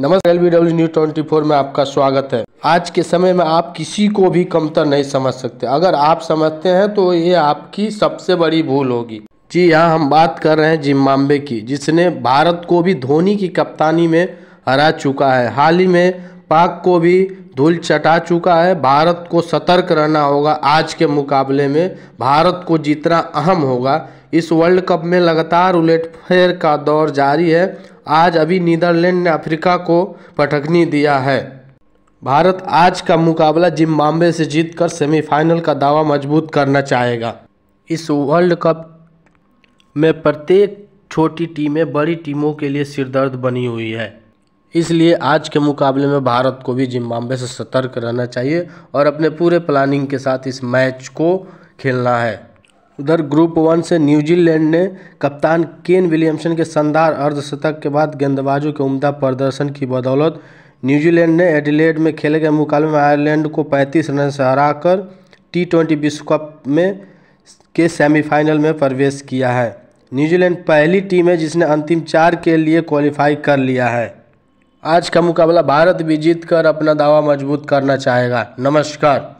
नमस्कार L B W news twenty four में आपका स्वागत है आज के समय में आप किसी को भी कमतर नहीं समझ सकते अगर आप समझते हैं तो ये आपकी सबसे बड़ी भूल होगी जी हाँ हम बात कर रहे हैं जिम्बाब्वे की जिसने भारत को भी धोनी की कप्तानी में हरा चुका है हाल ही में पाक को भी धूल चटा चुका है भारत को सतर्क रहना होगा आज के मुकाबले में भारत को जीतना अहम होगा इस वर्ल्ड कप में लगातार उलटफेर का दौर जारी है आज अभी नीदरलैंड ने अफ्रीका को पटकनी दिया है भारत आज का मुकाबला जिम्बाब्वे से जीतकर सेमीफाइनल का दावा मजबूत करना चाहेगा इस वर्ल्ड कप में प्रत्येक छोटी टीमें बड़ी टीमों के लिए सिरदर्द बनी हुई है इसलिए आज के मुकाबले में भारत को भी जिम्बाब्वे से सतर्क रहना चाहिए और अपने पूरे प्लानिंग के साथ इस मैच को खेलना है उधर ग्रुप वन से न्यूजीलैंड ने कप्तान केन विलियमसन के शानदार अर्धशतक के बाद गेंदबाजों के उम्दा प्रदर्शन की बदौलत न्यूजीलैंड ने एडिलेड में खेले गए मुकाबले में आयरलैंड को 35 रन से हराकर टी ट्वेंटी विश्व कप में के सेमीफाइनल में प्रवेश किया है न्यूजीलैंड पहली टीम है जिसने अंतिम चार के लिए क्वालिफाई कर लिया है आज का मुकाबला भारत भी जीत कर अपना दावा मजबूत करना चाहेगा नमस्कार